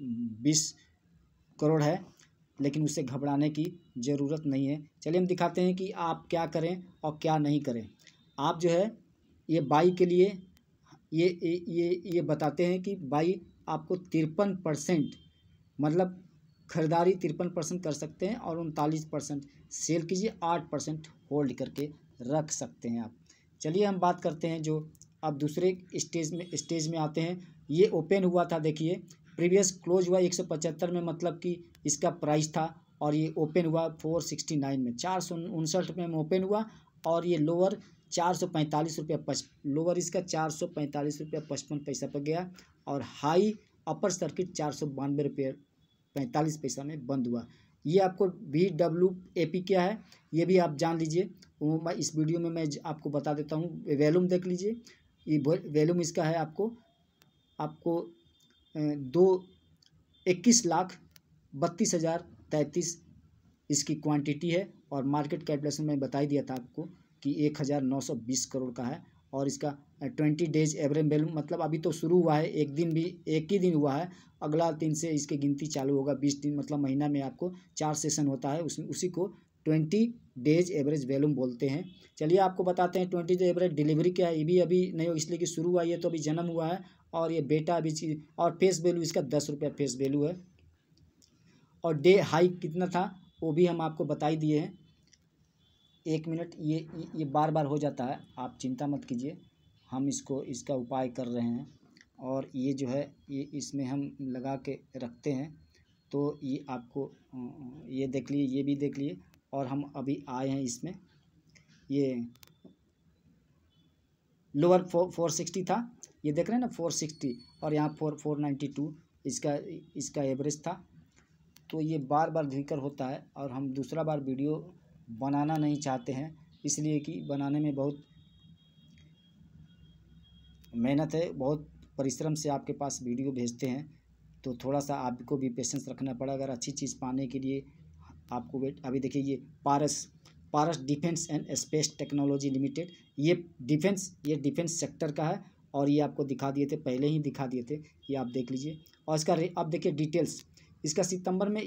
बीस करोड़ है लेकिन उसे घबराने की ज़रूरत नहीं है चलिए हम दिखाते हैं कि आप क्या करें और क्या नहीं करें आप जो है ये बाई के लिए ये ये ये, ये बताते हैं कि बाई आपको तिरपन परसेंट मतलब खरीदारी तिरपन परसेंट कर सकते हैं और उनतालीस परसेंट सेल कीजिए आठ परसेंट होल्ड करके रख सकते हैं आप चलिए हम बात करते हैं जो अब दूसरे स्टेज में स्टेज में आते हैं ये ओपन हुआ था देखिए प्रीवियस क्लोज हुआ एक सौ पचहत्तर में मतलब कि इसका प्राइस था और ये ओपन हुआ फोर सिक्सटी नाइन में चार सौ उनसठ में ओपन हुआ और ये लोअर चार सौ पैंतालीस रुपया पच लोअर इसका चार सौ पैंतालीस रुपया पचपन पैसा पर गया और हाई अपर सर्किट चार सौ बानवे रुपये पैंतालीस पैसा में बंद हुआ ये आपको वी डब्ल्यू ए पी क्या है ये भी आप जान लीजिए वो मैं इस वीडियो में मैं आपको बता देता हूँ वैल्यूम देख लीजिए ये वैल्यूम इसका है आपको आपको दो इक्कीस लाख बत्तीस हज़ार तैंतीस इसकी क्वांटिटी है और मार्केट कैलकुलेशन में बता ही दिया था आपको कि एक हज़ार नौ सौ बीस करोड़ का है और इसका ट्वेंटी डेज एवरेज वैल्यू मतलब अभी तो शुरू हुआ है एक दिन भी एक ही दिन हुआ है अगला दिन से इसकी गिनती चालू होगा बीस दिन मतलब महीना में आपको चार सेशन होता है उस उसी को ट्वेंटी डेज एवरेज वैल्यूम बोलते हैं चलिए आपको बताते हैं ट्वेंटी डेज एवरेज डिलीवरी क्या है ये भी अभी नहीं हो इसलिए कि शुरू हुआ है तो अभी जन्म हुआ है और ये बेटा अभी चीज और फेस वैल्यू इसका दस रुपया फेस वैल्यू है और डे हाई कितना था वो भी हम आपको बता ही दिए हैं एक मिनट ये ये बार बार हो जाता है आप चिंता मत कीजिए हम इसको इसका उपाय कर रहे हैं और ये जो है ये इसमें हम लगा के रखते हैं तो ये आपको ये देख लिए ये भी देख लिए और हम अभी आए हैं इसमें ये लोअर फोर फोर सिक्सटी था ये देख रहे हैं ना फोर सिक्सटी और यहाँ फोर फोर नाइन्टी टू इसका इसका एवरेज था तो ये बार बार धिकर होता है और हम दूसरा बार वीडियो बनाना नहीं चाहते हैं इसलिए कि बनाने में बहुत मेहनत है बहुत परिश्रम से आपके पास वीडियो भेजते हैं तो थोड़ा सा आपको भी पेशेंस रखना पड़ा अगर अच्छी चीज़ पाने के लिए आपको वेट अभी देखिए ये Paras Paras defence and space technology limited ये डिफेंस ये डिफेंस सेक्टर का है और ये आपको दिखा दिए थे पहले ही दिखा दिए थे ये आप देख लीजिए और इसका अब देखिए डिटेल्स इसका सितंबर में